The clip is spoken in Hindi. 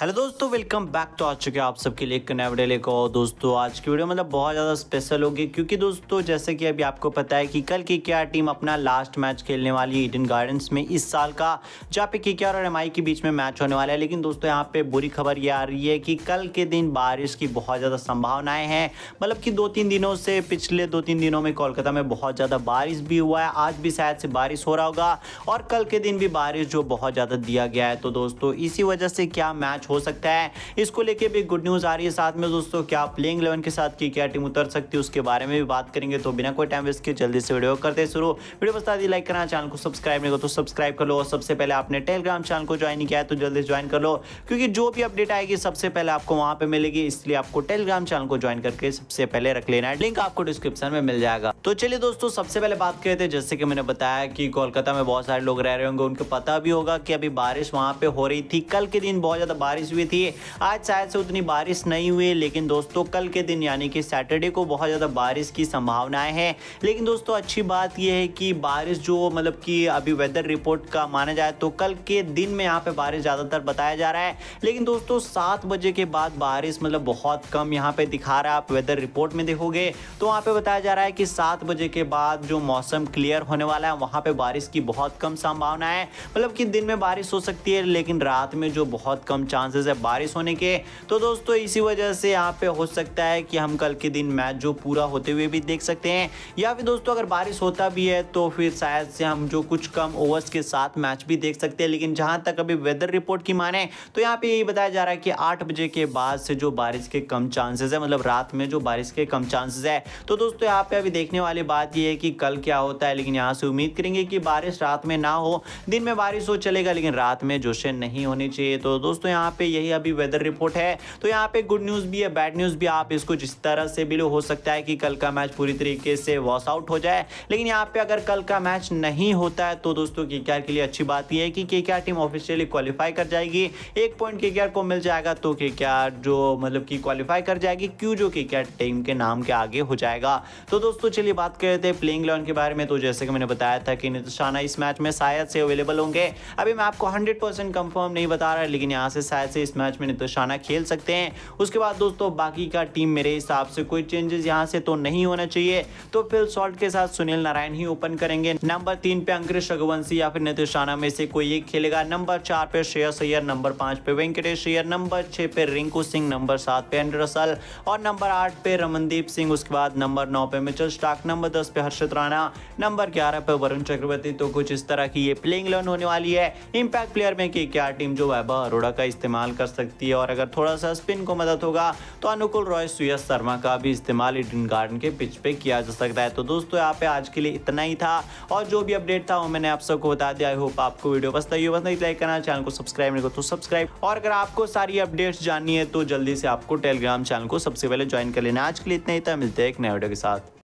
हेलो दोस्तों वेलकम बैक टू तो आ चुके हैं आप सबके लिए कनेवडे लेकर को दोस्तों आज की वीडियो मतलब बहुत ज़्यादा स्पेशल होगी क्योंकि दोस्तों जैसे कि अभी आपको पता है कि कल के क्या टीम अपना लास्ट मैच खेलने वाली है ईडन गार्डन्स में इस साल का जहाँ पे के और एम के बीच में मैच होने वाला है लेकिन दोस्तों यहाँ पर बुरी खबर ये आ रही है कि कल के दिन बारिश की बहुत ज़्यादा संभावनाएँ हैं मतलब कि दो तीन दिनों से पिछले दो तीन दिनों में कोलकाता में बहुत ज़्यादा बारिश भी हुआ है आज भी शायद से बारिश हो रहा होगा और कल के दिन भी बारिश जो बहुत ज़्यादा दिया गया है तो दोस्तों इसी वजह से क्या मैच हो सकता है इसको लेके भी गुड न्यूज़ आ रही है साथ में दोस्तों क्या प्लेइंग इलेवन के साथ की क्या टीम उतर सकती है उसके बारे में भी बात करेंगे तो बिना कोई टाइम वेस्ट किए जल्दी से वीडियो करते शुरू वीडियो बता दी लाइक करना चैनल को सब्सक्राइब नहीं करो तो सब्सक्राइब कर लो और सबसे पहले आपने टेलीग्राम चैनल को ज्वाइन किया है तो जल्दी ज्वाइन कर लो क्योंकि जो भी अपडेट आएगी सबसे पहले आपको वहां पर मिलेगी इसलिए आपको टेलीग्राम चैनल को ज्वाइन करके सबसे पहले रख लेना है लिंक आपको डिस्क्रिप्शन में मिल जाएगा तो चलिए दोस्तों सबसे पहले बात करते हैं जैसे कि मैंने बताया कि कोलकाता में बहुत सारे लोग रह रहे होंगे उनको पता भी होगा कि अभी बारिश वहां पे हो रही थी कल के दिन बहुत ज़्यादा बारिश हुई थी आज शायद से उतनी बारिश नहीं हुई लेकिन दोस्तों कल के दिन यानी कि सैटरडे को बहुत ज़्यादा बारिश की संभावनाएं हैं लेकिन दोस्तों अच्छी बात यह है कि बारिश जो मतलब कि अभी वेदर रिपोर्ट का माना जाए तो कल के दिन में यहाँ पर बारिश ज़्यादातर बताया जा रहा है लेकिन दोस्तों सात बजे के बाद बारिश मतलब बहुत कम यहाँ पर दिखा रहा है आप वेदर रिपोर्ट में देखोगे तो वहाँ पर बताया जा रहा है कि सात बजे के बाद जो मौसम क्लियर होने वाला है वहाँ पर बारिश की बहुत कम संभावना है मतलब कि दिन में बारिश हो सकती है लेकिन रात में जो बहुत कम चांस चांसेस है बारिश होने के तो दोस्तों इसी वजह से यहाँ पे हो सकता है कि हम कल के दिन मैच जो पूरा होते हुए भी देख सकते हैं या फिर दोस्तों अगर बारिश होता भी है तो फिर शायद से हम जो कुछ कम ओवर्स के साथ मैच भी देख सकते हैं लेकिन जहाँ तक अभी वेदर रिपोर्ट की माने तो यहाँ पे यही बताया जा रहा है कि आठ बजे के बाद से जो बारिश के कम चांसेस है मतलब रात में जो बारिश के कम चांसेस है तो दोस्तों यहाँ पे अभी देखने वाली बात यह है कि कल क्या होता है लेकिन यहाँ से उम्मीद करेंगे कि बारिश रात में ना हो दिन में बारिश हो चलेगा लेकिन रात में जोशे नहीं होनी चाहिए तो दोस्तों यहाँ पे यही अभी वेदर रिपोर्ट है तो यहाँ पे गुड न्यूज़ भी है बैड न्यूज़ भी आप इसको जिस तरह से भी हो सकता है कि कल का मैच पूरी तरीके से वॉश आउट हो जाए लेकिन यहाँ पे अगर कल का मैच नहीं होता है तो दोस्तों के के लिए अच्छी बात यह है कि के टीम ऑफिशियली क्वालिफाई कर जाएगी एक पॉइंट के को मिल जाएगा तो के जो मतलब कि क्वालिफाई कर जाएगी क्यों जो के टीम के नाम के आगे हो जाएगा तो दोस्तों चलिए बात कर रहे थे प्लेइंग इलेवन के बारे में तो जैसे कि मैंने बताया था कि निशाना इस मैच में शायद से अवेलेबल होंगे अभी मैं आपको हंड्रेड परसेंट नहीं बता रहा लेकिन यहाँ से शायद ऐसे इस मैच में नितोशाना खेल सकते हैं उसके बाद दोस्तों बाकी का टीम मेरे हिसाब से कोई चेंजेस यहाँ से तो नहीं होना चाहिए तो फिर सॉल्ट के साथ सुनील नारायण ही ओपन करेंगे नंबर तीन पे अंकृश रघुवंशी या फिर नितोशाना में से कोई एक खेलेगा नंबर चार पे श्रेयस सैयर नंबर पांच पे वेंकटेश सैयर नंबर छह पे रिंकू सिंह नंबर सात पे एंड्र रसल और नंबर आठ पे रमनदीप सिंह उसके बाद नंबर नौ पे मिचल स्टाक नंबर दस पे हर्षित राणा नंबर ग्यारह पे वरुण चक्रवर्ती तो कुछ इस तरह की ये प्लेइंग लर्न होने वाली है इम्पैक्ट प्लेयर में के टीम जो वैभव अरोड़ा का इस्तेमाल इस्तेमाल कर सकती है और अगर थोड़ा सा स्पिन को मदद होगा तो अनुकूल रॉय सुयस शर्मा का भी इस्तेमाल इडन गार्डन के पिच पे किया जा सकता है तो दोस्तों यहाँ पे आज के लिए इतना ही था और जो भी अपडेट था वो मैंने आप सबको बता दिया आई होप आपको वीडियो पसंद आई हो नहीं लाइक करना चैनल को सब्सक्राइब नहीं को तो सब्सक्राइब और अगर आपको सारी अपडेट्स जाननी है तो जल्दी से आपको टेलीग्राम चैनल को सबसे पहले ज्वाइन कर लेना आज के लिए इतना ही था मिलते हैं एक नए वीडियो के साथ